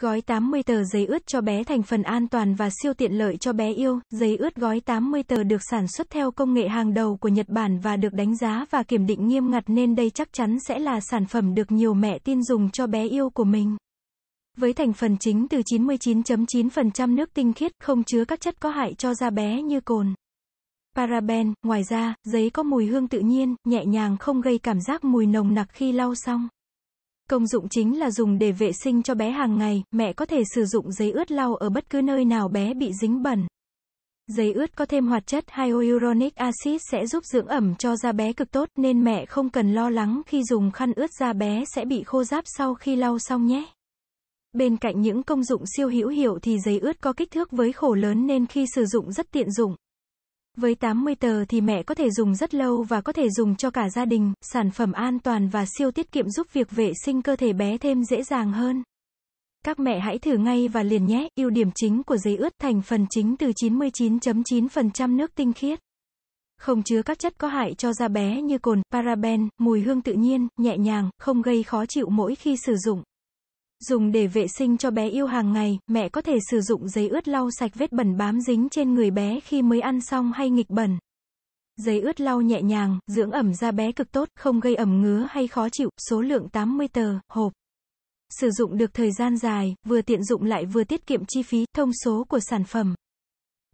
Gói 80 tờ giấy ướt cho bé thành phần an toàn và siêu tiện lợi cho bé yêu. Giấy ướt gói 80 tờ được sản xuất theo công nghệ hàng đầu của Nhật Bản và được đánh giá và kiểm định nghiêm ngặt nên đây chắc chắn sẽ là sản phẩm được nhiều mẹ tin dùng cho bé yêu của mình. Với thành phần chính từ 99.9% nước tinh khiết, không chứa các chất có hại cho da bé như cồn, paraben, ngoài ra, giấy có mùi hương tự nhiên, nhẹ nhàng không gây cảm giác mùi nồng nặc khi lau xong. Công dụng chính là dùng để vệ sinh cho bé hàng ngày, mẹ có thể sử dụng giấy ướt lau ở bất cứ nơi nào bé bị dính bẩn. Giấy ướt có thêm hoạt chất hyaluronic acid sẽ giúp dưỡng ẩm cho da bé cực tốt nên mẹ không cần lo lắng khi dùng khăn ướt da bé sẽ bị khô ráp sau khi lau xong nhé. Bên cạnh những công dụng siêu hữu hiệu thì giấy ướt có kích thước với khổ lớn nên khi sử dụng rất tiện dụng. Với 80 tờ thì mẹ có thể dùng rất lâu và có thể dùng cho cả gia đình, sản phẩm an toàn và siêu tiết kiệm giúp việc vệ sinh cơ thể bé thêm dễ dàng hơn. Các mẹ hãy thử ngay và liền nhé, ưu điểm chính của giấy ướt thành phần chính từ 99.9% nước tinh khiết. Không chứa các chất có hại cho da bé như cồn, paraben, mùi hương tự nhiên, nhẹ nhàng, không gây khó chịu mỗi khi sử dụng. Dùng để vệ sinh cho bé yêu hàng ngày, mẹ có thể sử dụng giấy ướt lau sạch vết bẩn bám dính trên người bé khi mới ăn xong hay nghịch bẩn. Giấy ướt lau nhẹ nhàng, dưỡng ẩm da bé cực tốt, không gây ẩm ngứa hay khó chịu, số lượng 80 tờ, hộp. Sử dụng được thời gian dài, vừa tiện dụng lại vừa tiết kiệm chi phí, thông số của sản phẩm.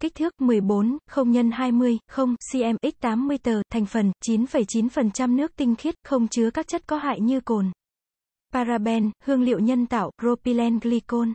Kích thước 14, 0 x 20, 0 cm x 80 tờ, thành phần 9,9% nước tinh khiết, không chứa các chất có hại như cồn paraben, hương liệu nhân tạo, propylene glycol.